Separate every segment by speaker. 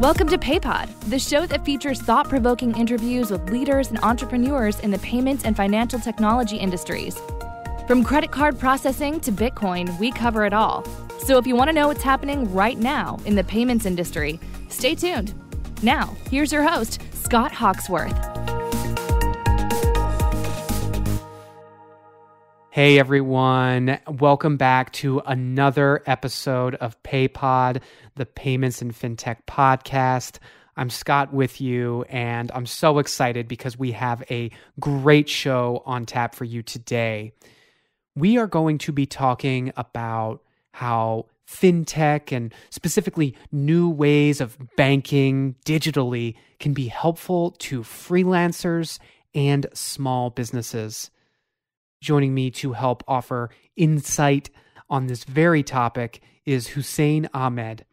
Speaker 1: Welcome to PayPod, the show that features thought provoking interviews with leaders and entrepreneurs in the payments and financial technology industries. From credit card processing to Bitcoin, we cover it all. So if you want to know what's happening right now in the payments industry, stay tuned. Now, here's your host, Scott Hawksworth. Hey everyone, welcome back to another episode of PayPod, the Payments and FinTech podcast. I'm Scott with you, and I'm so excited because we have a great show on tap for you today. We are going to be talking about how fintech and specifically new ways of banking digitally can be helpful to freelancers and small businesses. Joining me to help offer insight on this very topic is Hussein Ahmed.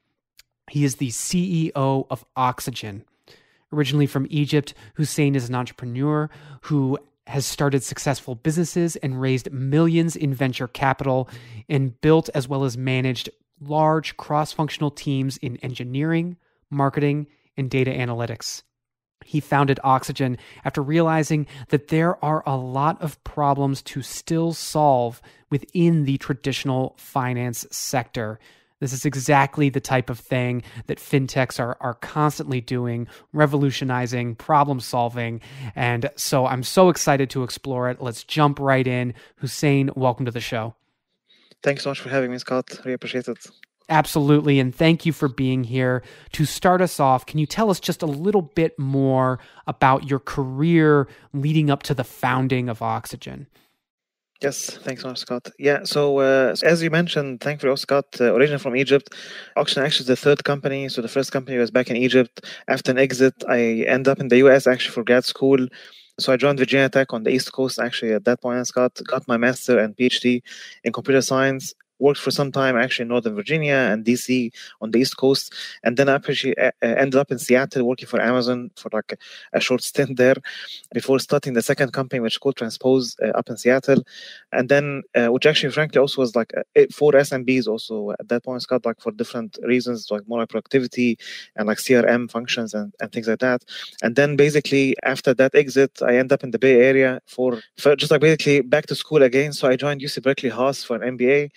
Speaker 1: He is the CEO of Oxygen. Originally from Egypt, Hussein is an entrepreneur who has started successful businesses and raised millions in venture capital and built as well as managed large cross functional teams in engineering, marketing, and data analytics. He founded Oxygen after realizing that there are a lot of problems to still solve within the traditional finance sector, this is exactly the type of thing that fintechs are, are constantly doing, revolutionizing, problem solving. And so I'm so excited to explore it. Let's jump right in. Hussein, welcome to the show.
Speaker 2: Thanks so much for having me, Scott. Really appreciate it.
Speaker 1: Absolutely. And thank you for being here. To start us off, can you tell us just a little bit more about your career leading up to the founding of Oxygen?
Speaker 2: Yes, thanks so much, Scott. Yeah, so uh, as you mentioned, thankfully, also Scott, uh, from Egypt. Auction actually is the third company. So the first company was back in Egypt. After an exit, I end up in the US actually for grad school. So I joined Virginia Tech on the East Coast actually at that point, Scott, got my master and PhD in computer science worked for some time actually in Northern Virginia and DC on the East Coast, and then I actually uh, uh, ended up in Seattle working for Amazon for like a short stint there before starting the second company, which called Transpose uh, up in Seattle, and then uh, which actually, frankly, also was like uh, for SMBs also at that point, Scott, like for different reasons, like more like productivity and like CRM functions and, and things like that. And then basically after that exit, I end up in the Bay Area for, for just like basically back to school again. So I joined UC Berkeley Haas for an MBA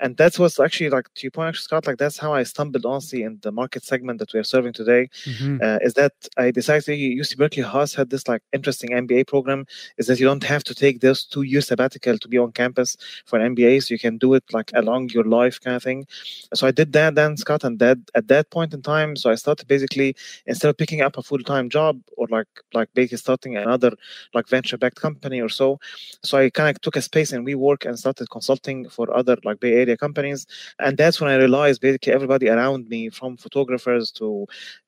Speaker 2: and that's what's actually like to your point actually scott like that's how i stumbled honestly in the market segment that we're serving today mm-hmm. uh, is that i decided uc berkeley has had this like interesting mba program is that you don't have to take this two year sabbatical to be on campus for an mba so you can do it like along your life kind of thing so i did that then scott and that at that point in time so i started basically instead of picking up a full-time job or like like basically starting another like venture-backed company or so so i kind of took a space in we work and started consulting for other like bay area media companies. And that's when I realized basically everybody around me, from photographers to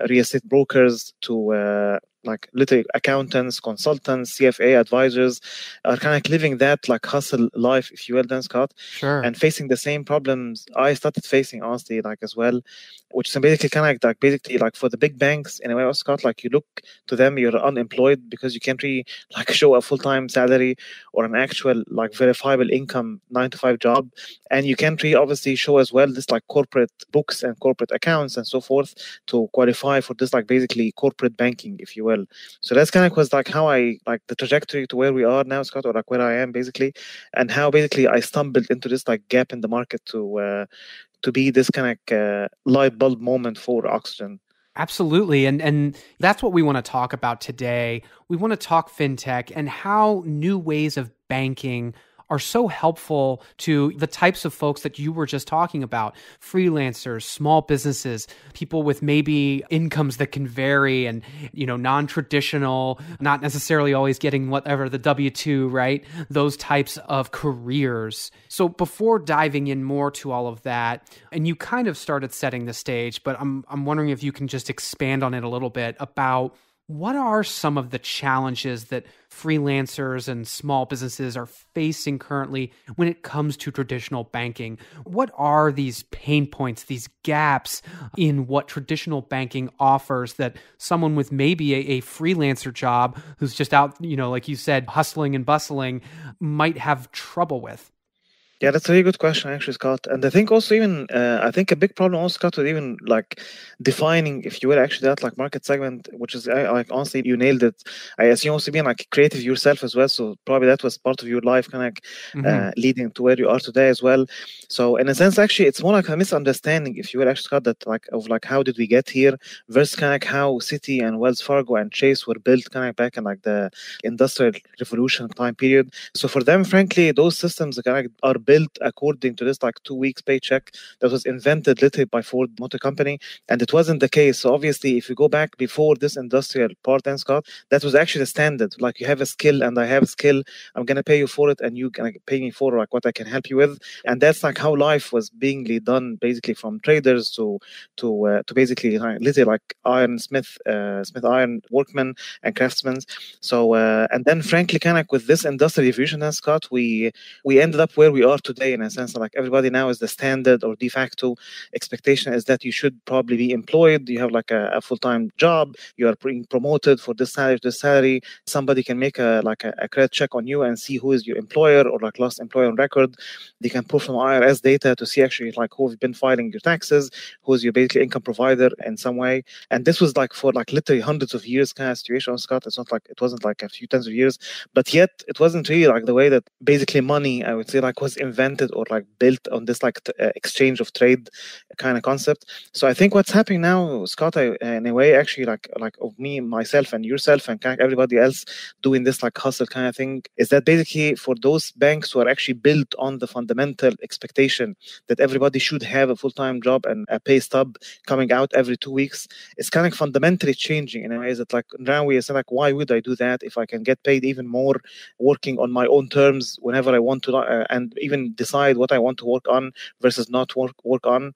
Speaker 2: real estate brokers to uh, like literally accountants, consultants, CFA advisors are kind of living that like hustle life, if you will, then Scott. Sure. And facing the same problems I started facing honestly, like as well, which is basically kind of like, basically like for the big banks in a way, Scott, like you look to them, you're unemployed because you can't really like show a full time salary or an actual like verifiable income nine to five job. And you can't really obviously show as well this like corporate books and corporate accounts and so forth to qualify for this like basically corporate banking, if you will well. So that's kind of was like how I like the trajectory to where we are now, Scott, or like where I am basically, and how basically I stumbled into this like gap in the market to uh, to be this kind of uh, light bulb moment for oxygen.
Speaker 1: Absolutely. And and that's what we want to talk about today. We want to talk fintech and how new ways of banking are so helpful to the types of folks that you were just talking about freelancers, small businesses, people with maybe incomes that can vary and, you know, non traditional, not necessarily always getting whatever the W 2, right? Those types of careers. So before diving in more to all of that, and you kind of started setting the stage, but I'm, I'm wondering if you can just expand on it a little bit about what are some of the challenges that freelancers and small businesses are facing currently when it comes to traditional banking? What are these pain points, these gaps in what traditional banking offers that someone with maybe a, a freelancer job who's just out, you know, like you said, hustling and bustling might have trouble with?
Speaker 2: Yeah, that's a really good question, actually, Scott. And I think also even uh, I think a big problem also, Scott, with even like defining, if you will, actually that like market segment, which is uh, like honestly, you nailed it. I assume also being like creative yourself as well, so probably that was part of your life, kind of like, mm-hmm. uh, leading to where you are today as well. So in a sense, actually, it's more like a misunderstanding, if you will, actually, Scott, that like of like how did we get here versus kind of like how City and Wells Fargo and Chase were built, kind of back in like the industrial revolution time period. So for them, frankly, those systems kind of are built according to this like two weeks paycheck that was invented literally by Ford Motor Company. And it wasn't the case. So obviously, if you go back before this industrial part, and Scott, that was actually the standard. Like you have a skill and I have a skill. I'm going to pay you for it and you're going to pay me for like what I can help you with. And that's like how life was being done basically from traders to to uh, to basically uh, literally like iron smith, uh, smith iron workmen and craftsmen. So uh, and then frankly, kind of with this industrial division Scott, we we ended up where we are today in a sense like everybody now is the standard or de facto expectation is that you should probably be employed you have like a, a full-time job you are being promoted for this salary this salary somebody can make a like a, a credit check on you and see who is your employer or like last employer on record they can pull from irs data to see actually like who have been filing your taxes who's your basically income provider in some way and this was like for like literally hundreds of years kind of situation scott it's not like it wasn't like a few tens of years but yet it wasn't really like the way that basically money i would say like was in invented or like built on this like t- uh, exchange of trade uh, kind of concept. So I think what's happening now, Scott, I, uh, in a way, actually like like of me, myself, and yourself, and kind of everybody else doing this like hustle kind of thing, is that basically for those banks who are actually built on the fundamental expectation that everybody should have a full time job and a pay stub coming out every two weeks, it's kind of fundamentally changing in a way that like now we are like, why would I do that if I can get paid even more working on my own terms whenever I want to, uh, and even even decide what I want to work on versus not work work on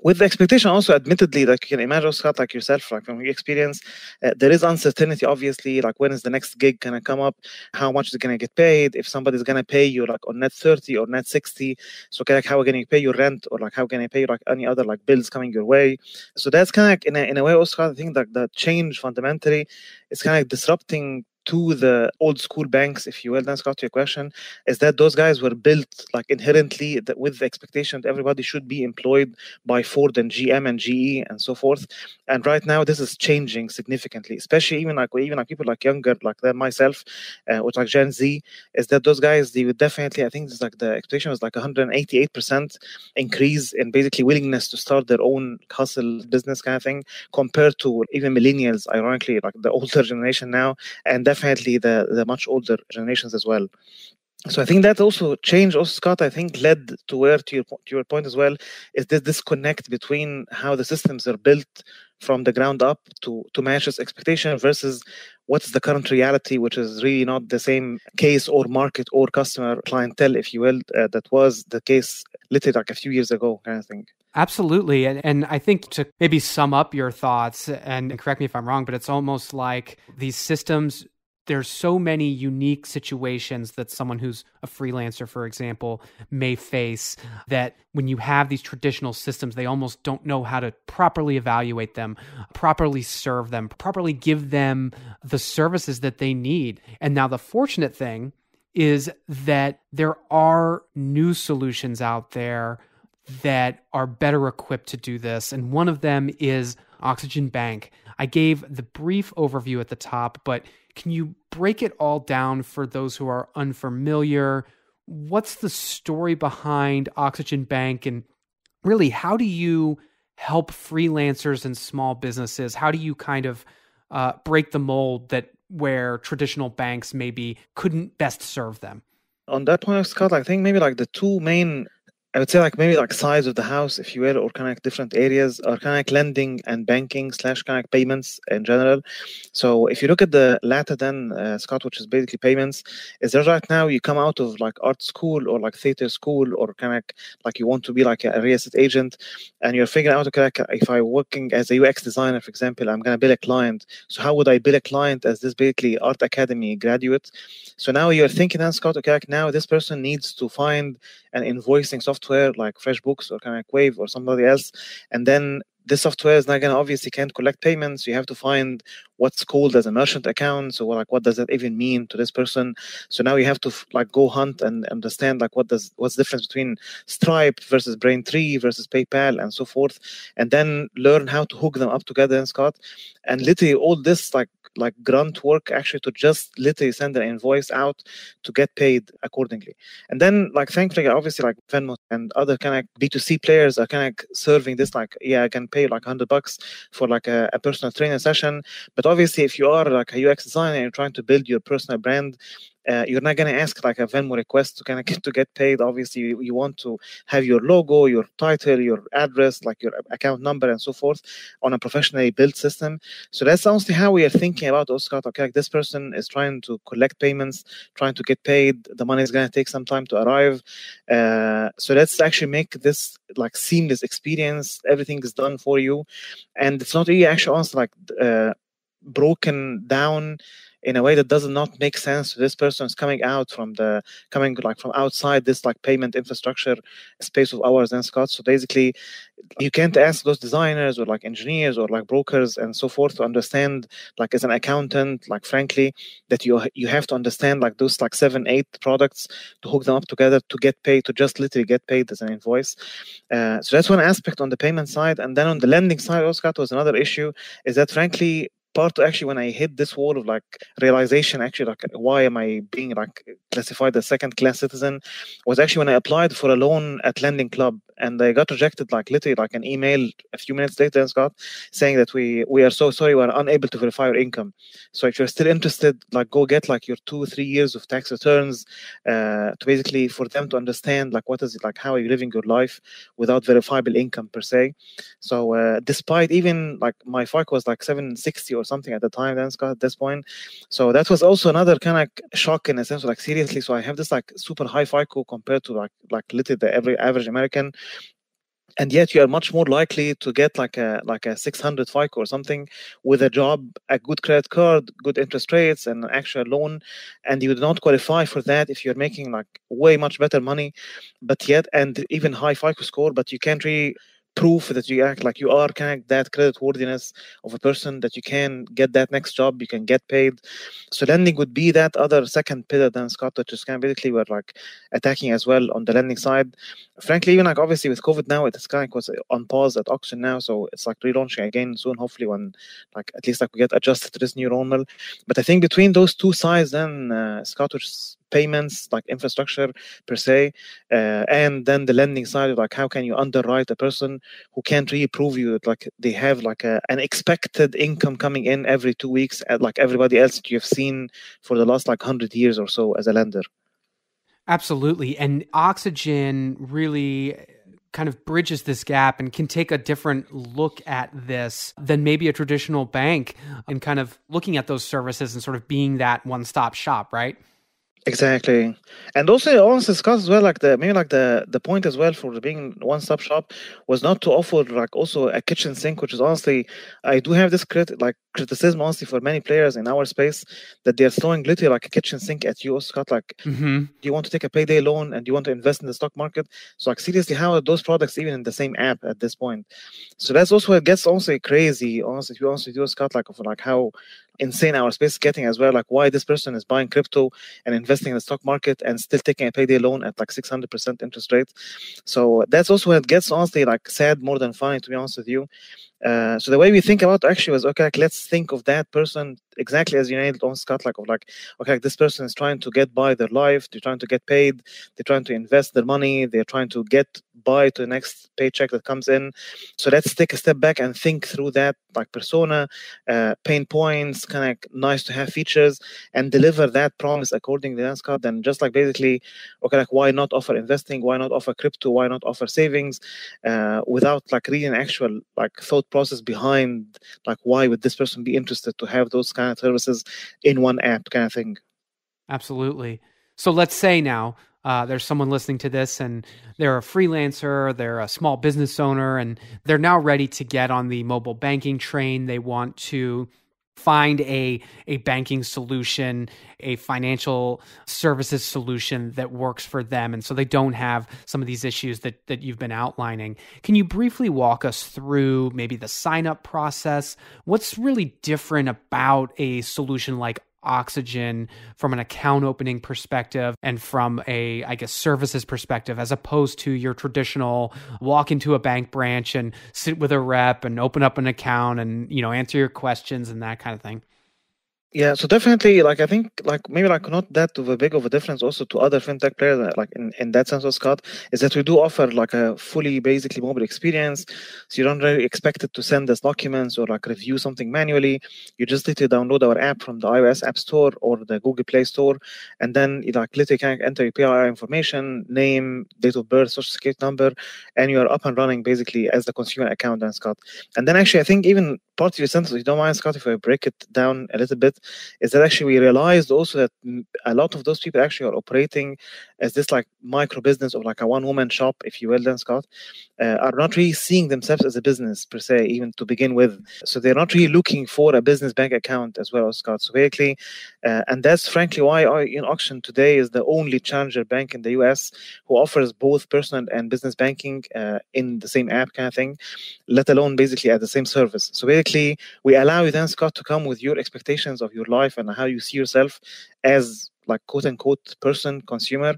Speaker 2: with the expectation also admittedly like you can imagine Scott, like yourself like from your experience uh, there is uncertainty obviously like when is the next gig gonna come up how much is gonna get paid if somebody's gonna pay you like on net 30 or net 60 so okay, like how going you pay your rent or like how can you pay like any other like bills coming your way so that's kind of like, in a, in a way also i think that the change fundamentally is kind of disrupting to the old school banks, if you will, then Scott, your question, is that those guys were built like inherently with the expectation that everybody should be employed by Ford and GM and GE and so forth. And right now, this is changing significantly, especially even like even like people like younger, like that myself, uh, or like Gen Z, is that those guys they would definitely, I think, it's like the expectation was like 188 percent increase in basically willingness to start their own hustle business kind of thing compared to even millennials, ironically, like the older generation now, and definitely definitely the the much older generations as well so I think that also change also Scott I think led to where to your to your point as well is this disconnect between how the systems are built from the ground up to to match this expectation versus what's the current reality which is really not the same case or market or customer clientele if you will uh, that was the case literally like a few years ago kind of thing.
Speaker 1: Absolutely. And, and I think to maybe sum up your thoughts, and correct me if I'm wrong, but it's almost like these systems there's so many unique situations that someone who's a freelancer for example may face that when you have these traditional systems they almost don't know how to properly evaluate them properly serve them properly give them the services that they need and now the fortunate thing is that there are new solutions out there that are better equipped to do this. And one of them is Oxygen Bank. I gave the brief overview at the top, but can you break it all down for those who are unfamiliar? What's the story behind Oxygen Bank and really how do you help freelancers and small businesses? How do you kind of uh, break the mold that where traditional banks maybe couldn't best
Speaker 2: serve them? On that point, Scott, I think maybe like the two main I would say like maybe like size of the house, if you will, or kind of like different areas, or kind of like lending and banking slash kind of like payments in general. So if you look at the latter, then uh, Scott, which is basically payments, is there right now you come out of like art school or like theater school or kind of like, like you want to be like a real estate agent, and you're figuring out okay, like if I'm working as a UX designer, for example, I'm gonna bill a client. So how would I bill a client as this basically art academy graduate? So now you're thinking, then Scott, okay, like now this person needs to find an invoicing software software like FreshBooks or Kamak Wave or somebody else, and then this software is not going to obviously can't collect payments. You have to find what's called as a merchant account. So like, what does that even mean to this person? So now you have to like go hunt and understand like what does what's the difference between Stripe versus Braintree versus PayPal and so forth, and then learn how to hook them up together. And Scott, and literally all this like like grunt work actually to just literally send an invoice out to get paid accordingly. And then like thankfully obviously like Venmo and other kind of B2C players are kind of serving this like yeah I can pay like 100 bucks for like a, a personal training session. But obviously if you are like a UX designer and you're trying to build your personal brand uh, you're not going to ask like a venmo request to kind of get to get paid obviously you, you, want to have your logo your title your address like your account number and so forth on a professionally built system so that's honestly how we are thinking about those cards. okay like this person is trying to collect payments trying to get paid the money is going to take some time to arrive uh, so let's actually make this like seamless experience everything is done for you and it's not really actually honestly like uh, broken down in a way that does not make sense to this person who's coming out from the coming like from outside this like payment infrastructure space of ours and Scott. So basically, you can't ask those designers or like engineers or like brokers and so forth to understand like as an accountant, like frankly, that you you have to understand like those like seven eight products to hook them up together to get paid to just literally get paid as an invoice. Uh, so that's one aspect on the payment side, and then on the lending side, Oscar, Scott was another issue is that frankly part actually when I hit this wall of like realization, actually like why am I being like classified as second class citizen, was actually when I applied for a loan at Lending Club and they got rejected like literally like an email a few minutes later and Scott saying that we we are so sorry we're unable to verify your income so if you're still interested like go get like your two three years of tax returns uh, to basically for them to understand like what is it like how are you living your life without verifiable income per se so uh, despite even like my FICO was like 760 or something at the time then Scott at this point so that was also another kind of shock in a sense like seriously so I have this like super high FICO compared to like like literally the every average American and yet you are much more likely to get like a like a 600 FICO or something with a job, a good credit card, good interest rates, and an actual loan, and you do not qualify for that if you're making like way much better money, but yet and even high FICO score, but you can't really proof that you act like you are kind of that creditworthiness of a person that you can get that next job, you can get paid. So lending would be that other second pillar than Scott, which is kind of basically we're like attacking as well on the lending side. Frankly, even like obviously with COVID now, it's kind of was on pause at auction now, so it's like relaunching again soon, hopefully when like at least like we get adjusted to this new normal. But I think between those two sides, then uh, Scott, which is payments, like infrastructure per se, uh, and then the lending side, like how can you underwrite a person who can't really prove you that like they have like a, an expected income coming in every two weeks, at, like everybody else that you have seen for the last like hundred years or so as a lender.
Speaker 1: Absolutely, and Oxygen really uh, kind of bridges this gap and can take a different look at this than maybe a traditional bank and kind of looking at those services and sort of being that one stop shop, right?
Speaker 2: Exactly, and also I also discussed as well, like the maybe like the the point as well for being one stop shop was not to offer like also a kitchen sink, which is honestly I do have this crit like criticism honestly for many players in our space that they are throwing literally like a kitchen sink at you, Scott. Like, mm-hmm. do you want to take a payday loan and you want to invest in the stock market? So like seriously, how are those products even in the same app at this point? So that's also it gets also crazy, honestly. If you honestly do, Scott, like of like how insane our space is getting as well. Like why this person is buying crypto and investing in the stock market and still taking a payday loan at like 600% interest rate. So that's also what gets honestly like sad more than funny to be honest with you. Uh, so the way we think about actually was okay, like, let's think of that person exactly as you nailed on Scott, like of like okay, like, this person is trying to get by their life, they're trying to get paid, they're trying to invest their money, they're trying to get by to the next paycheck that comes in. So let's take a step back and think through that like persona, uh, pain points, kind of nice to have features, and deliver that promise accordingly. Then Scott, then just like basically okay, like why not offer investing? Why not offer crypto? Why not offer savings? Uh, without like reading actual like thought process behind like why would this person be interested to have those kind of services in one app kind of thing
Speaker 1: absolutely so let's say now uh, there's someone listening to this and they're a freelancer, they're a small business owner, and they're now ready to get on the mobile banking train. They want to find a a banking solution, a financial services solution that works for them and so they don't have some of these issues that that you've been outlining. Can you briefly walk us through maybe the sign up process? What's really different about a solution like oxygen from an account opening perspective and from a i guess services perspective as opposed to your traditional walk into a bank branch and sit with a rep and open up an account and you know answer your questions and that kind of thing
Speaker 2: yeah, so definitely, like I think, like maybe like not that of a big of a difference also to other fintech players, uh, like in, in that sense, Scott, is that we do offer like a fully basically mobile experience. So you don't really expect it to send us documents or like review something manually. You just need to download our app from the iOS App Store or the Google Play Store, and then you like literally can enter your PII information, name, date of birth, social security number, and you are up and running basically as the consumer account, then Scott. And then actually, I think even part of your sentence, you don't mind, Scott, if I break it down a little bit is that actually we realized also that a lot of those people actually are operating as this like micro business or like a one woman shop, if you will, then Scott, uh, are not really seeing themselves as a business per se, even to begin with. So they're not really looking for a business bank account as well, Scott. So basically, uh, and that's frankly why in uh, auction today is the only challenger bank in the US who offers both personal and business banking uh, in the same app kind of thing, let alone basically at the same service. So basically, we allow you then, Scott, to come with your expectations of of your life and how you see yourself as like quote unquote person consumer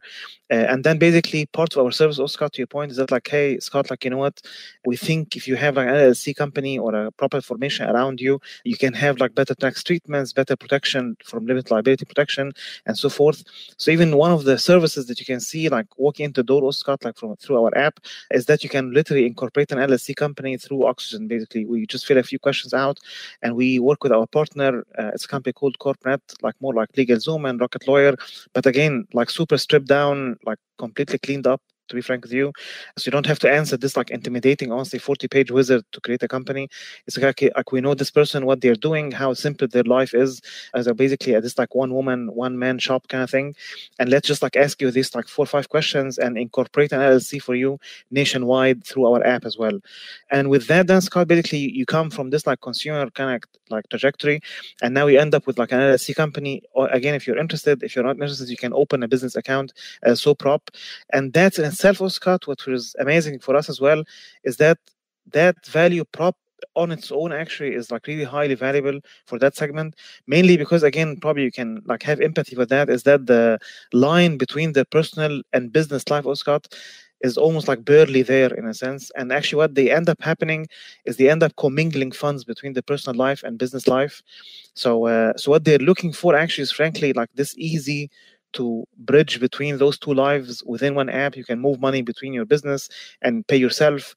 Speaker 2: uh, and then basically part of our service also scott to your point is that like hey scott like you know what we think if you have like an llc company or a proper formation around you you can have like better tax treatments better protection from limit liability protection and so forth so even one of the services that you can see like walking into door also scott like from through our app is that you can literally incorporate an llc company through oxygen basically we just fill a few questions out and we work with our partner uh, it's a company called corpnet like more like legal zoom and rocket lawyer software but again like super stripped down like completely cleaned up to be frank with you so you don't have to answer this like intimidating honestly 40 page wizard to create a company it's like, like we know this person what they're doing how simple their life is as a basically at this like one woman one man shop kind of thing and let's just like ask you these like four or five questions and incorporate an llc for you nationwide through our app as well and with that then scott basically you come from this like consumer kind of like trajectory and now you end up with like an llc company or again if you're interested if you're not interested you can open a business account as uh, so prop and that's in itself Oscar. what was amazing for us as well is that that value prop on its own actually is like really highly valuable for that segment mainly because again probably you can like have empathy for that is that the line between the personal and business life oscott is almost like barely there in a sense. And actually, what they end up happening is they end up commingling funds between the personal life and business life. So, uh, so what they're looking for actually is frankly like this easy to bridge between those two lives within one app. You can move money between your business and pay yourself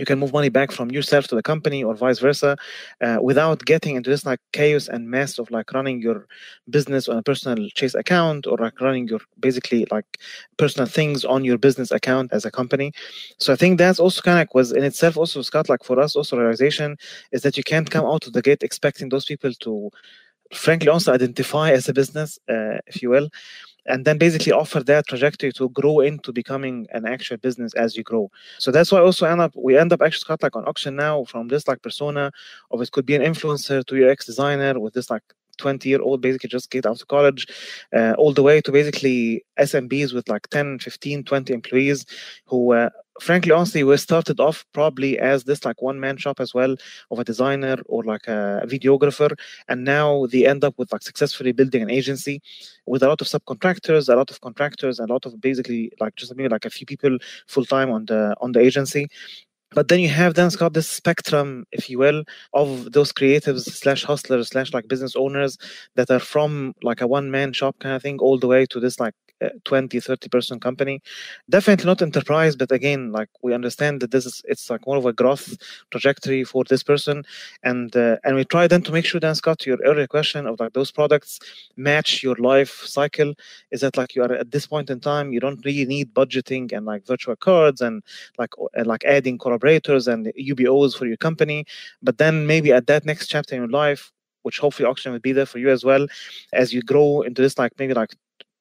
Speaker 2: you can move money back from yourself to the company or vice versa uh, without getting into this like chaos and mess of like running your business on a personal chase account or like running your basically like personal things on your business account as a company so i think that's also kind of like was in itself also scott like for us also realization is that you can't come out of the gate expecting those people to frankly also identify as a business uh, if you will and then basically offer that trajectory to grow into becoming an actual business as you grow. So that's why also end up we end up actually cut like on auction now from this like persona of it could be an influencer to your ex designer with this like 20 year old basically just get out of college uh, all the way to basically smbs with like 10 15 20 employees who uh, frankly, honestly, we started off probably as this like one man shop as well of a designer or like a videographer. And now they end up with like successfully building an agency with a lot of subcontractors, a lot of contractors, a lot of basically like just maybe like a few people full time on the on the agency but then you have then got this spectrum if you will of those creatives slash hustlers slash like business owners that are from like a one man shop kind of thing all the way to this like 20 30 person company definitely not enterprise but again like we understand that this is it's like more of a growth trajectory for this person and uh, and we try then to make sure then scott your earlier question of like those products match your life cycle is that like you are at this point in time you don't really need budgeting and like virtual cards and like and, like adding collaborators and ubos for your company but then maybe at that next chapter in your life which hopefully auction will be there for you as well as you grow into this like maybe like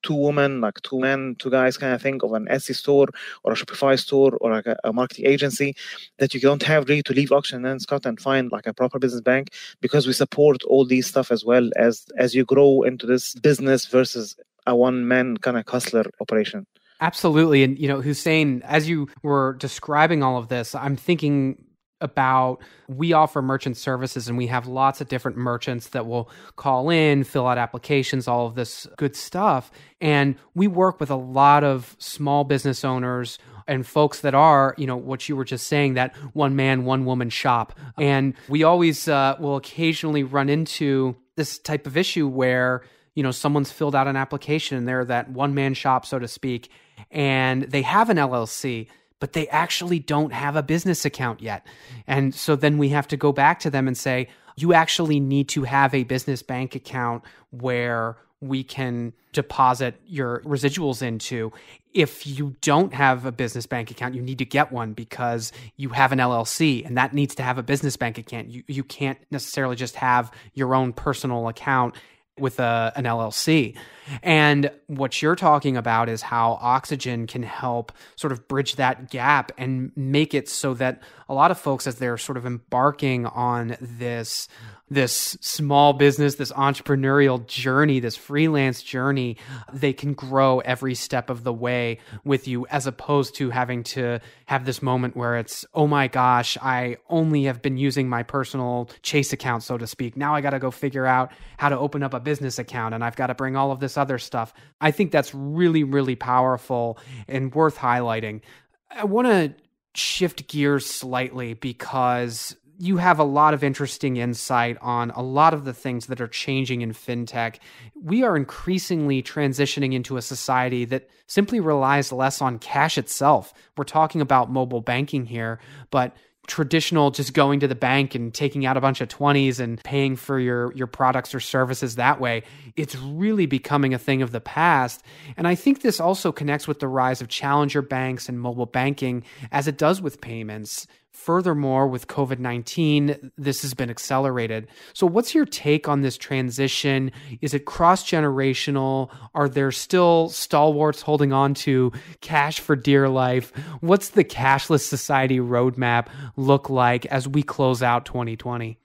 Speaker 2: two women, like two men, two guys kind of thing, of an Etsy store or a Shopify store or like a, a, marketing agency that you don't have really to leave auction and Scott and find like a proper business bank because we support all these stuff as well as as you grow into this business versus a one man kind of hustler operation.
Speaker 1: Absolutely. And, you know, Hussein, as you were describing all of this, I'm thinking about we offer merchant services and we have lots of different merchants that will call in, fill out applications, all of this good stuff. And we work with a lot of small business owners and folks that are, you know, what you were just saying, that one man, one woman shop. And we always uh, will occasionally run into this type of issue where, you know, someone's filled out an application and they're that one man shop, so to speak, and they have an LLC but they actually don't have a business account yet. And so then we have to go back to them and say, you actually need to have a business bank account where we can deposit your residuals into. If you don't have a business bank account, you need to get one because you have an LLC and that needs to have a business bank account. You, you can't necessarily just have your own personal account with a, an LLC. And what you're talking about is how oxygen can help sort of bridge that gap and make it so that a lot of folks, as they're sort of embarking on this, this small business, this entrepreneurial journey, this freelance journey, they can grow every step of the way with you as opposed to having to have this moment where it's, oh my gosh, I only have been using my personal Chase account, so to speak. Now I got to go figure out how to open up a business account and I've got to bring all of this other stuff. I think that's really, really powerful and worth highlighting. I want to shift gears slightly because you have a lot of interesting insight on a lot of the things that are changing in fintech. We are increasingly transitioning into a society that simply relies less on cash itself. We're talking about mobile banking here, but traditional just going to the bank and taking out a bunch of 20s and paying for your your products or services that way it's really becoming a thing of the past and i think this also connects with the rise of challenger banks and mobile banking as it does with payments Furthermore, with COVID 19, this has been accelerated. So, what's your take on this transition? Is it cross generational? Are there still stalwarts holding on to cash for dear life? What's the cashless society roadmap look like as we close out 2020?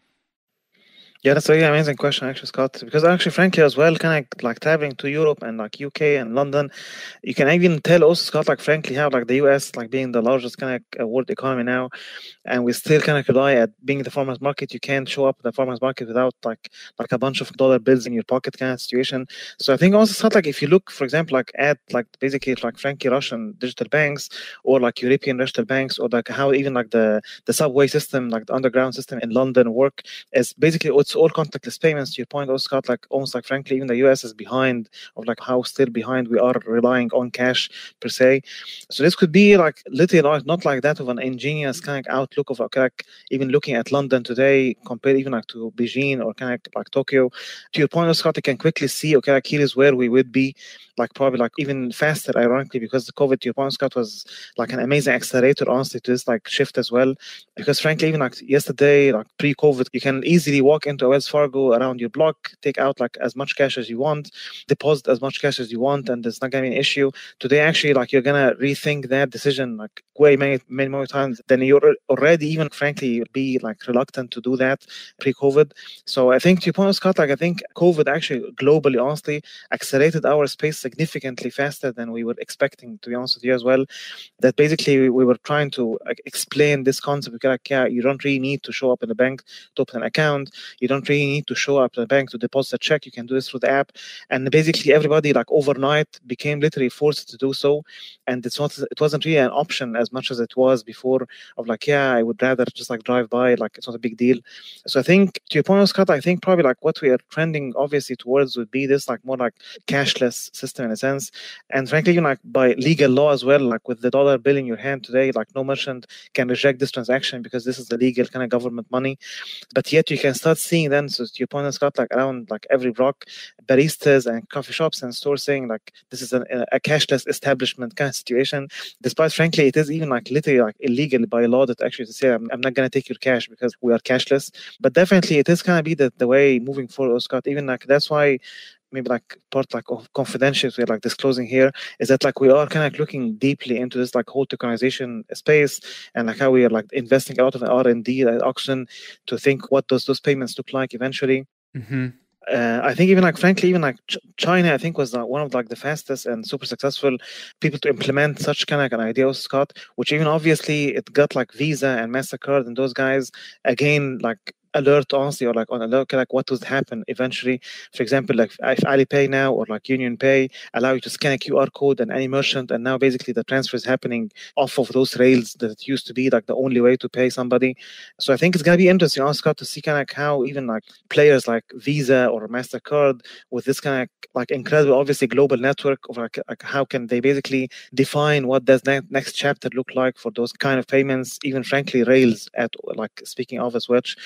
Speaker 1: Yeah, that's a really amazing
Speaker 2: question, actually, Scott. Because actually, frankly, as well, kind of like traveling to Europe and like UK and London, you can even tell also, Scott, like frankly, how like the US, like being the largest kind of uh, world economy now, and we still kind of rely at being the farmers market. You can't show up at the farmers market without like like a bunch of dollar bills in your pocket kind of situation. So I think also, Scott, like if you look, for example, like at like basically like frankly Russian digital banks or like European digital banks or like how even like the the subway system, like the underground system in London work is basically it's all contactless payments. To your point, also Scott, like almost like frankly, even the U.S. is behind of like how still behind we are relying on cash per se. So this could be like literally not like that of an ingenious kind of outlook of okay, like even looking at London today compared even like to Beijing or kind of like Tokyo. To your point, Scott, I can quickly see okay, like here is where we would be like probably like even faster, ironically, because the COVID to your point, Scott, was like an amazing accelerator, honestly, to this like shift as well. Because frankly, even like yesterday, like pre-COVID, you can easily walk into to as Wells Fargo around your block, take out like as much cash as you want, deposit as much cash as you want, and it's not gonna be an issue. Today, actually, like you're gonna rethink that decision like way many many more times than you're already even frankly be like reluctant to do that pre-COVID. So I think to your point, Scott, like I think COVID actually globally, honestly, accelerated our space significantly faster than we were expecting. To be honest with you as well, that basically we were trying to like, explain this concept. Like, yeah, you don't really need to show up in the bank to open an account. You don't don't really need to show up to the bank to deposit a check. You can do this through the app. And basically, everybody like overnight became literally forced to do so. And it's not it wasn't really an option as much as it was before. Of like, yeah, I would rather just like drive by. Like it's not a big deal. So I think to your point, Scott, I think probably like what we are trending obviously towards would be this like more like cashless system in a sense. And frankly, you know, like by legal law as well, like with the dollar bill in your hand today, like no merchant can reject this transaction because this is the legal kind of government money. But yet you can start seeing then so to your point scott like around like every block baristas and coffee shops and sourcing like this is a cashless establishment kind of situation despite frankly it is even like literally like illegal by law that actually to say i'm, I'm not going to take your cash because we are cashless but definitely it is going to be the, the way moving forward scott even like that's why maybe like part like of confidentiality we're like disclosing here is that like we are kind of like looking deeply into this like whole tokenization space and like how we are like investing a lot of r&d at auction to think what does those payments look like eventually mm-hmm. Uh, I think even like frankly, even like Ch- China, I think was like uh, one of like the fastest and super successful people to implement such kind of like an idea, Scott. Which even obviously it got like Visa and Mastercard and those guys again like alert honestly or like on alert like what would happen eventually for example like if alipay now or like union pay allow you to scan a qr code and any merchant and now basically the transfer is happening off of those rails that used to be like the only way to pay somebody so i think it's going to be interesting also Scott, to see kind of like how even like players like visa or mastercard with this kind of like incredible obviously global network of like, like how can they basically define what does ne- next chapter look like for those kind of payments even frankly rails at like speaking of as which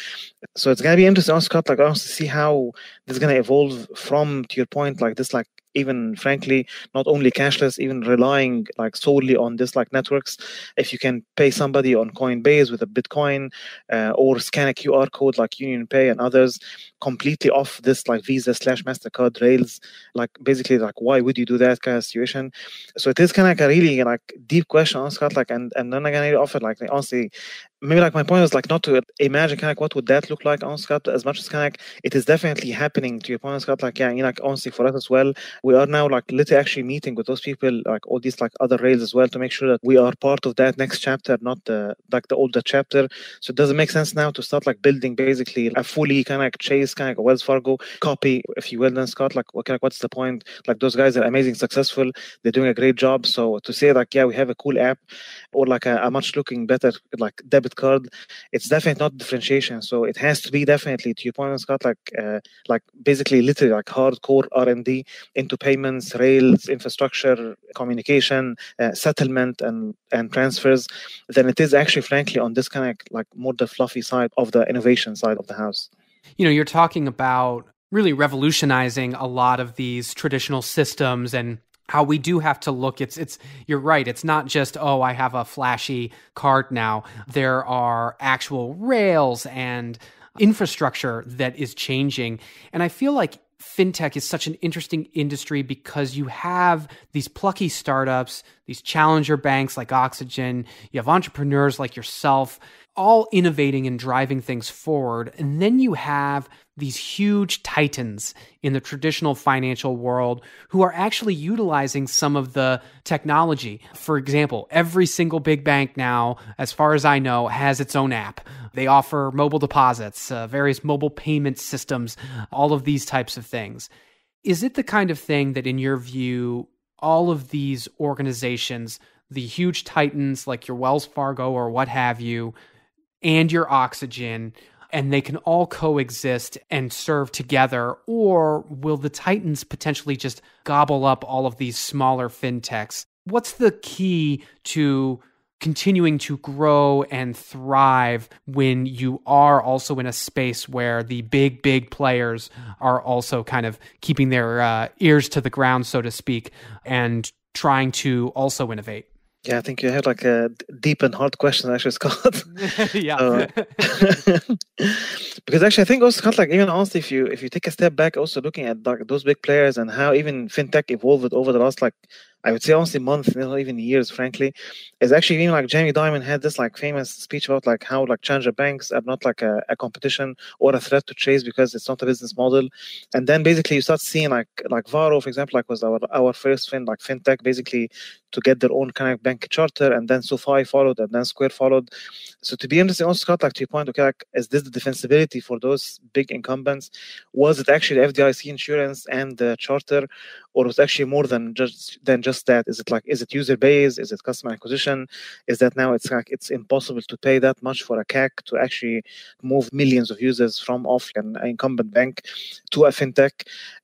Speaker 2: so it's going to be interesting Scott, like, also see how this is going to evolve from, to your point, like this, like even frankly not only cashless even relying like solely on this like networks if you can pay somebody on coinbase with a bitcoin uh, or scan a qr code like union pay and others completely off this like visa slash mastercard rails like basically like why would you do that kind of situation so it is kind of like a really like deep question scott like and and then i really offer like honestly maybe like my point is like not to imagine kind of like what would that look like on Scott as much as kind of like it is definitely happening to your point Scott like yeah you know, like honestly for us as well we are now like literally actually meeting with those people, like all these like other rails as well, to make sure that we are part of that next chapter, not the like the older chapter. So does it make sense now to start like building basically a fully kind of like chase kind of like Wells Fargo copy, if you will, then Scott. Like, like what's the point? Like those guys are amazing, successful. They're doing a great job. So to say like, yeah, we have a cool app, or like a, a much looking better like debit card, it's definitely not differentiation. So it has to be definitely to your point, Scott. Like, uh, like basically literally like hardcore R and D in into payments, rails, infrastructure, communication, uh, settlement, and and transfers, than it is actually, frankly, on this kind of like more the fluffy side of the innovation side of the house.
Speaker 1: You know, you're talking about really revolutionizing a lot of these traditional systems and how we do have to look it's it's you're right it's not just oh i have a flashy card now there are actual rails and infrastructure that is changing and i feel like fintech is such an interesting industry because you have these plucky startups, these challenger banks like Oxygen, you have entrepreneurs like yourself all innovating and driving things forward. And then you have these huge titans in the traditional financial world who are actually utilizing some of the technology. For example, every single big bank now, as far as I know, has its own app. They offer mobile deposits, uh, various mobile payment systems, all of these types of things. Is it the kind of thing that, in your view, all of these organizations, the huge titans like your Wells Fargo or what have you, and your oxygen and they can all coexist and serve together? Or will the titans potentially just gobble up all of these smaller fintechs? What's the key to continuing to grow and thrive when you are also in a space where the big, big players are also kind of keeping their uh, ears to the ground, so to speak, and trying to also innovate?
Speaker 2: Yeah, I think you had like a deep and hard question actually, Scott. yeah. Uh, because actually, I think also Scott, like even honestly, if you if you take a step back, also looking at like, those big players and how even fintech evolved over the last like I would say honestly months, not even years, frankly, is actually even like Jamie Dimon had this like famous speech about like how like challenger banks are not like a, a, competition or a threat to chase because it's not a business model. And then basically you start seeing like like Varo, for example, like was our our first fin like fintech basically to get their own kind of bank charter and then SoFi followed and then Square followed. So to be interesting also Scott, like to your point, okay, like is this the defensibility for those big incumbents? Was it actually FDIC insurance and the charter or was actually more than just than just that? Is it like is it user base? Is it customer acquisition? Is that now it's like it's impossible to pay that much for a CAC to actually move millions of users from off an uh, incumbent bank to a fintech?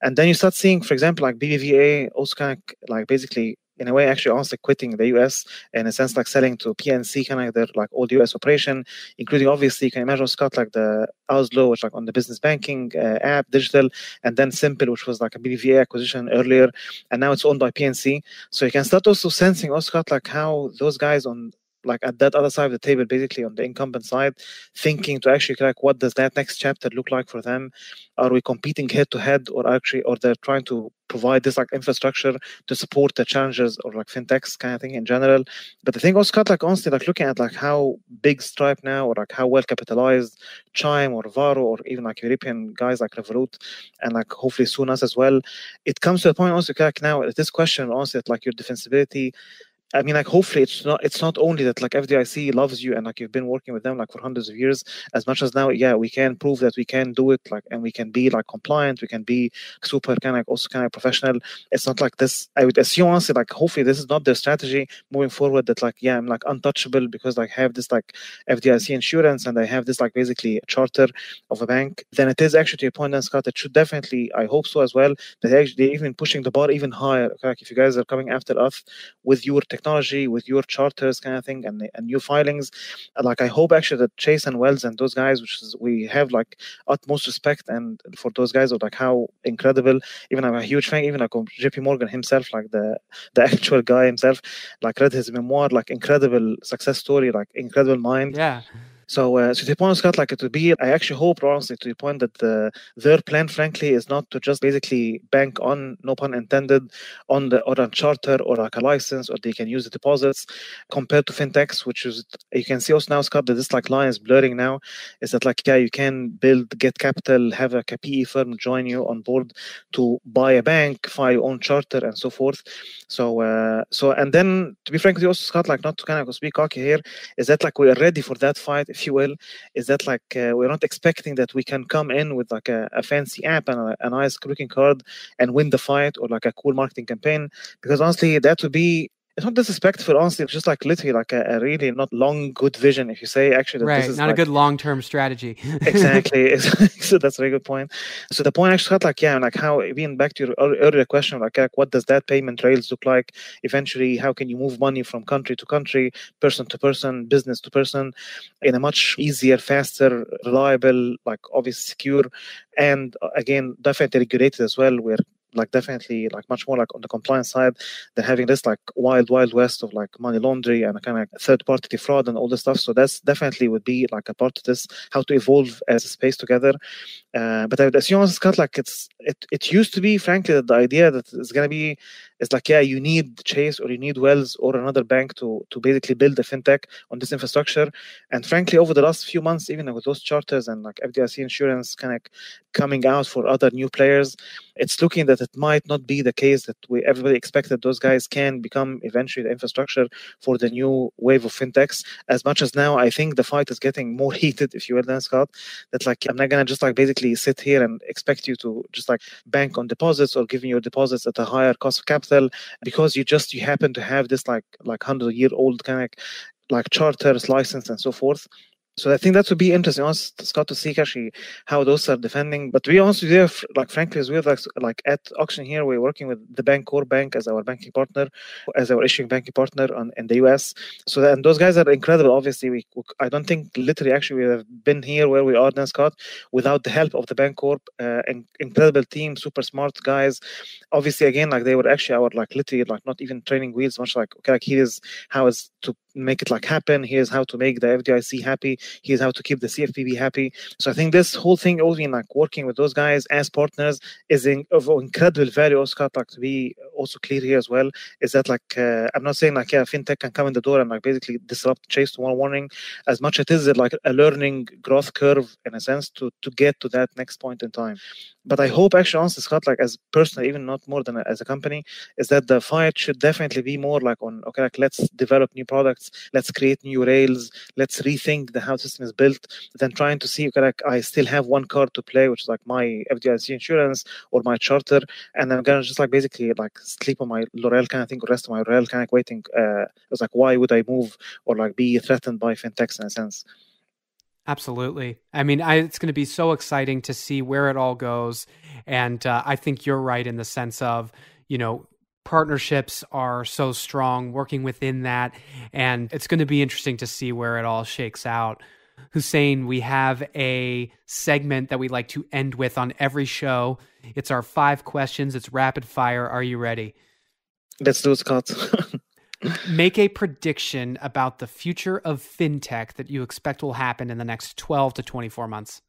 Speaker 2: And then you start seeing, for example, like BBVA also kind of like basically in a way actually also quitting the US in a sense like selling to PNC kind of like their like old US operation, including obviously you can imagine Scott like the Oslo which like on the business banking uh, app digital and then Simple which was like a BVA acquisition earlier and now it's owned by PNC. So you can start also sensing also oh, Scott like how those guys on like at that other side of the table, basically on the incumbent side, thinking to actually like what does that next chapter look like for them? Are we competing head to head, or actually, or they're trying to provide this like infrastructure to support the challenges or like fintechs kind of thing in general? But the thing also, Scott, like honestly, like looking at like how big Stripe now, or like how well capitalized Chime or Varo, or even like European guys like Revolut, and like hopefully soon us as well, it comes to the point also like now this question honestly like your defensibility I mean, like hopefully it's not it's not only that like FDIC loves you and like you've been working with them like for hundreds of years. As much as now, yeah, we can prove that we can do it like and we can be like compliant, we can be super kind of like also kind of professional. It's not like this. I would assume honestly, like hopefully this is not their strategy moving forward. That like yeah, I'm like untouchable because like I have this like FDIC insurance and I have this like basically charter of a bank. Then it is actually to your point, and Scott, it should definitely I hope so as well that actually they're even pushing the bar even higher. Like if you guys are coming after us with your technology technology with your charters kind of thing and, and new filings like i hope actually that chase and wells and those guys which is we have like utmost respect and for those guys are like how incredible even i'm a huge fan even like jp morgan himself like the the actual guy himself like read his memoir like incredible success story like incredible mind yeah so, uh, the Point Scott. like to be. I actually hope, honestly, to the point that the, uh, their plan, frankly, is not to just basically bank on, no pun intended, on the or charter or like a license, or they can use the deposits compared to fintechs, which is you can see also now, Scott, that this like line is blurring now. Is that like yeah, you can build, get capital, have a PE firm join you on board to buy a bank, file your own charter, and so forth. So, uh, so and then to be frank with you, also Scott, like not to kind of speak cocky here, is that like we are ready for that fight if you will, is that like uh, we're not expecting that we can come in with like a, a fancy app and a, a nice looking card and win the fight or like a cool marketing campaign because honestly that would be it's not disrespectful, honestly. It's just like literally like a, a really not long good vision. If you say actually that right, this is not like, a good long term strategy. exactly. so that's a very good point. So the point I actually had like yeah, like how being back to your earlier question, like, like uh, what does that payment rails look like? Eventually, how can you move money from country to country, person to person, business to person, in a much easier, faster, reliable, like obviously secure, and uh, again definitely regulated as well, where like definitely like much more like on the compliance side than having this like wild wild west of like money laundering and kind of like third party fraud and all this stuff so that's definitely would be like a part of this how to evolve as a space together uh, but as you assume it's like it's it, it used to be frankly the idea that it's going to be it's like yeah you need chase or you need wells or another bank to to basically build a fintech on this infrastructure and frankly over the last few months even with those charters and like fdic insurance kind of coming out for other new players it's looking that it might not be the case that we everybody expected those guys can become eventually the infrastructure for the new wave of fintechs as much as now i think the fight is getting more heated if you will then scott that like i'm not gonna just like basically sit here and expect you to just like bank on deposits or giving your deposits at a higher cost of capital capital because you just you happen to have this like like hundred year old kind of like charters license and so forth so I think that would be interesting, honest, Scott, to see actually how those are defending. But to be honest like frankly, as we're like, like at auction here, we're working with the bank, Core Bank, as our banking partner, as our issuing banking partner on, in the US. So that, and those guys are incredible. Obviously, we I don't think literally actually we have been here where we are now, Scott, without the help of the Bank Corp, uh, incredible team, super smart guys. Obviously, again, like they were actually our like literally like not even training wheels, much like okay, like here's how is to make it like happen. Here's how to make the FDIC happy he's how to keep the CFPB happy. So I think this whole thing, also in like working with those guys as partners, is in, of incredible value. Oscar, like to be also clear here as well, is that like uh, I'm not saying like yeah, fintech can come in the door and like basically disrupt Chase to one warning. As much as it is like a learning growth curve in a sense to to get to that next point in time. But I hope actually, honestly, Scott, like as personally, even not more than as a company, is that the fight should definitely be more like on okay, like let's develop new products, let's create new rails, let's rethink the how how the system is built then trying to see, okay, like I still have one card to play, which is like my FDIC insurance or my charter, and I'm gonna just like basically like sleep on my Laurel kind of thing or rest on my Laurel kind of waiting. Uh, it's like why would I move or like be threatened by fintechs in a sense?
Speaker 1: Absolutely. I mean, I, it's going to be so exciting to see where it all goes. And uh, I think you're right in the sense of, you know, partnerships are so strong working within that. And it's going to be interesting to see where it all shakes out. Hussein, we have a segment that we like to end with on every show. It's our five questions. It's rapid fire. Are you ready?
Speaker 2: Let's do it, Scott.
Speaker 1: Make a prediction about the future of fintech that you expect will happen in the next 12 to 24 months.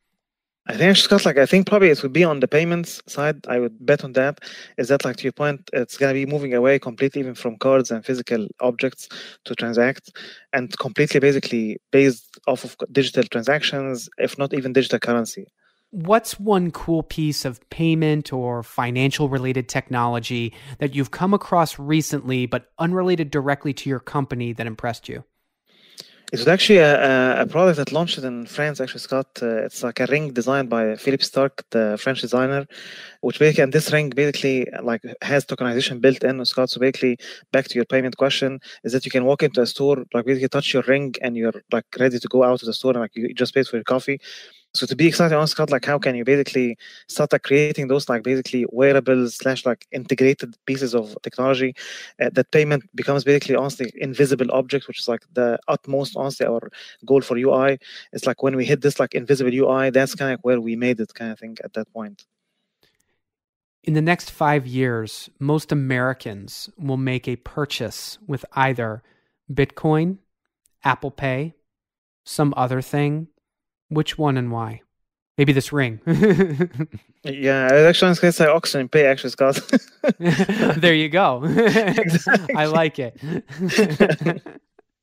Speaker 2: I think Scott, like I think probably it would be on the payments side. I would bet on that. Is that like to your point? It's gonna be moving away completely even from cards and physical objects to transact, and completely basically based off of digital transactions, if not even digital currency.
Speaker 1: What's one cool piece of payment or financial related technology that you've come across recently, but unrelated directly to your company that impressed you?
Speaker 2: It was actually a, a product that launched in France. Actually, Scott, uh, it's like a ring designed by Philippe Stark, the French designer, which basically and this ring basically like has tokenization built in, Scott. So basically, back to your payment question, is that you can walk into a store, like basically touch your ring, and you're like ready to go out to the store, and like you just paid for your coffee so to be exactly honest, Scott, like how can you basically start like creating those like basically wearables slash like integrated pieces of technology uh, that payment becomes basically honestly invisible object, which is like the utmost honestly our goal for UI. It's like when we hit this like invisible UI, that's kind of where we made it kind of thing at that point.
Speaker 1: In the next five years, most Americans will make a purchase with either Bitcoin, Apple Pay, some other thing which one and why? Maybe this ring.
Speaker 2: yeah, I actually going to say auction pay actually, Scott.
Speaker 1: there you go. I like it.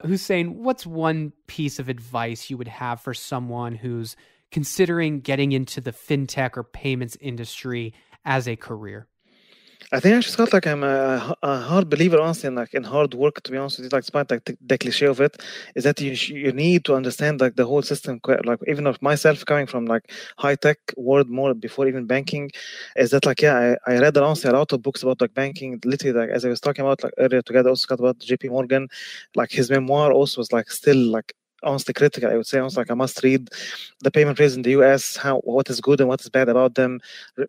Speaker 1: Hussein, what's one piece of advice you would have for someone who's considering getting into the fintech or payments industry as a career?
Speaker 2: I think I just felt like I'm a, a, hard believer honestly in like in hard work to be honest with you like despite like the, the cliche of it is that you you need to understand like the whole system like even of myself coming from like high tech world more before even banking is that like yeah I, I read honestly a lot of books about like banking literally like as I was talking about like earlier together also got about JP Morgan like his memoir also was like still like owns the critical, I would say, owns like a must read. The payment rates in the US, how what is good and what is bad about them,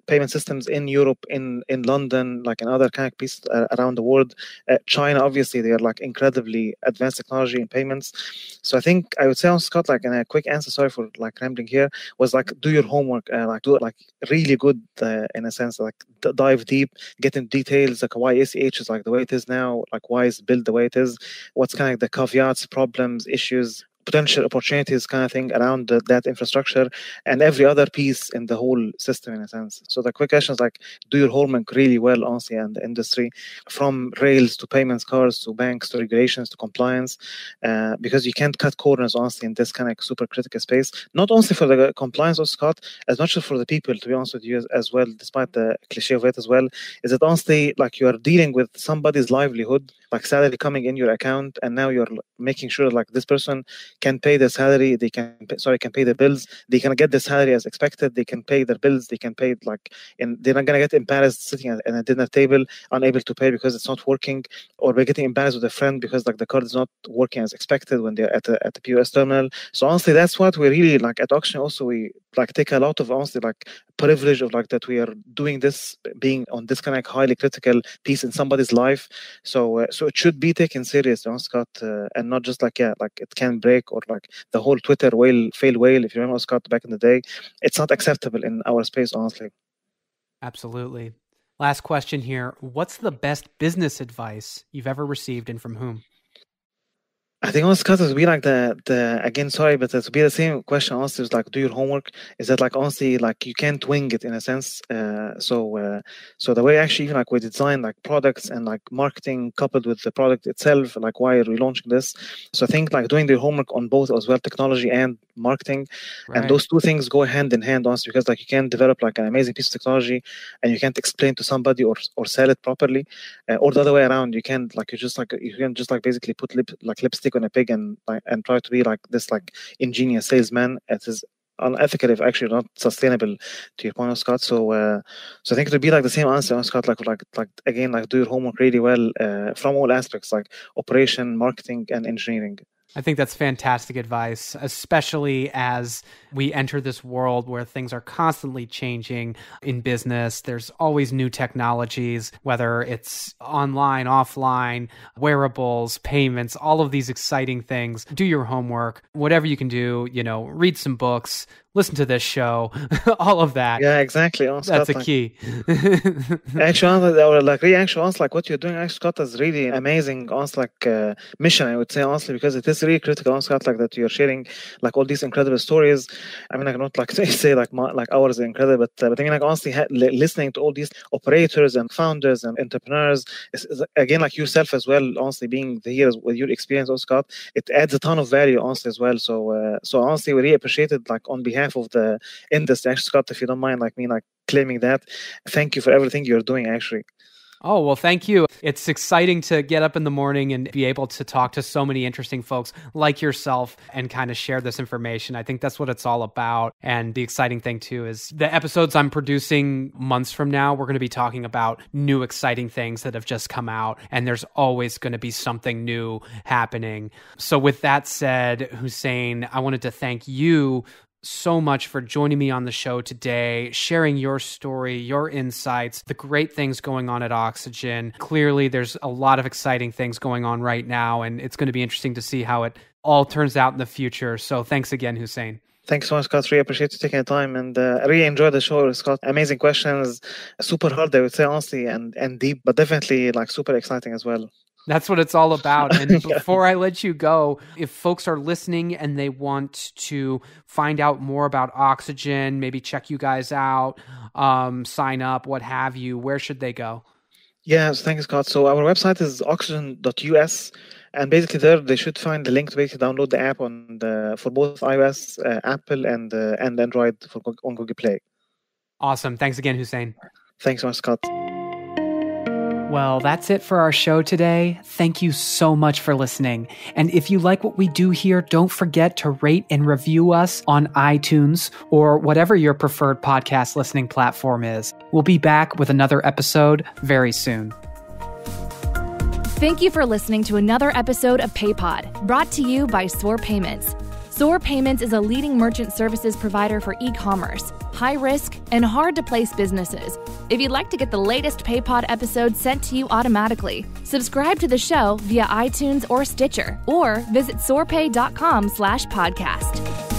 Speaker 2: payment systems in Europe, in in London, like in other kind of pieces uh, around the world. Uh, China, obviously, they are like incredibly advanced technology in payments. So I think I would say on Scott, like in a quick answer, sorry for like rambling here, was like do your homework, uh, like do it like really good uh, in a sense, like dive deep, get in details, like why ACH is like the way it is now, like why is built the way it is, what's kind of the caveats, problems, issues, potential opportunities kind of thing around the, that infrastructure and every other piece in the whole system in a sense so the quick question is like do your whole bank really well honestly and the industry from rails to payments cards to banks to regulations to compliance uh, because you can't cut corners honestly in this kind of super critical space not only for the compliance of scott as much as for the people to be honest with you as, as well despite the cliche of it as well is that honestly like you are dealing with somebody's livelihood like salary coming in your account and now you're making sure like this person can pay the salary they can sorry can pay the bills they can get the salary as expected they can pay their bills they can pay like and they're not going to get embarrassed sitting at, at a dinner table unable to pay because it's not working or we're getting embarrassed with a friend because like the card is not working as expected when they're at a, at the POS terminal so honestly that's what we really like at auction also we like take a lot of honestly like privilege of like that we are doing this being on this kind of highly critical piece in somebody's life so uh, so it should be taken seriously on scott uh, and not just like yeah like it can break or like the whole twitter whale fail whale if you remember scott back in the day it's not acceptable in our space honestly
Speaker 1: absolutely last question here what's the best business advice you've ever received
Speaker 2: and from whom I think honestly, class, it would be like the the again. Sorry, but it would be the same question. Honestly, it's like do your homework. Is that like honestly, like you can't wing it in a sense. Uh, so uh, so the way actually even like we design like products and like marketing coupled with the product itself, like why are we launching this? So I think like doing the homework on both as well, technology and marketing, right. and those two things go hand in hand. Honestly, because like you can develop like an amazing piece of technology, and you can't explain to somebody or or sell it properly, uh, or the other way around. You can not like you just like you can just like basically put lip, like lipstick going to pick and and try to be like this like ingenious salesman it is unethical if actually not sustainable to your point of Scott so uh, so I think it would be like the same answer Scott like like like again like do your homework really well uh, from all aspects like operation marketing and engineering
Speaker 1: I think that's fantastic advice, especially as we enter this world where things are constantly changing in business. There's always new technologies, whether it's online, offline, wearables, payments, all of these exciting things. Do your homework, whatever you can do, you know, read some books, listen to this show, all of that. Yeah,
Speaker 2: exactly. That's a like, key. actually, or like really, actually, honestly, like what you're doing, actually, Scott is really amazing. Honestly, like uh, mission, I would say honestly, because it is really critical, honestly, like that you're sharing like all these incredible stories. I mean, I cannot like say like my, like ours are incredible, but, uh, but I mean, like honestly, ha- listening to all these operators and founders and entrepreneurs, is, is, again, like yourself as well, honestly, being here with your experience, also, Scott, it adds a ton of value, honestly, as well. So, uh, so honestly, we really appreciate it, like on behalf of the industry. Actually, Scott, if you don't mind, like me, like claiming that. Thank you for everything you're doing, actually.
Speaker 1: Oh, well, thank you. It's exciting to get up in the morning and be able to talk to so many interesting folks like yourself and kind of share this information. I think that's what it's all about. And the exciting thing, too, is the episodes I'm producing months from now, we're going to be talking about new exciting things that have just come out. And there's always going to be something new happening. So, with that said, Hussein, I wanted to thank you so much for joining me on the show today, sharing your story, your insights, the great things going on at Oxygen. Clearly, there's a lot of exciting things going on right now, and it's going to be interesting to see how it all turns out in the future. So, thanks again, Hussein.
Speaker 2: Thanks so much, Scott. Really appreciate you taking the time, and uh, I really enjoyed the show, Scott. Amazing questions, super hard, I would say honestly, and and deep, but definitely like super exciting as well. That's what it's
Speaker 1: all about. And before I let you go, if folks are listening and they want to find out more about Oxygen, maybe check you guys out, um, sign up,
Speaker 2: what have you, where should they go? Yes, thanks, Scott. So our website is oxygen.us. And basically, there they should find the link to basically download the app on the, for both iOS, uh, Apple, and uh, and Android for on Google Play.
Speaker 1: Awesome! Thanks again, Hussein. Thanks so much, Scott. Well, that's it for our show today. Thank you so much for listening. And if you like what we do here, don't forget to rate and review us on iTunes or whatever your preferred podcast listening platform is. We'll be back with another episode very soon. Thank you for listening to another episode of PayPod, brought to you by Swore Payments. Zor Payments is a leading merchant services provider for e commerce, high risk, and hard to place businesses. If you'd like to get the latest Paypod episode sent to you automatically, subscribe to the show via iTunes or Stitcher, or visit sorpay.com slash podcast.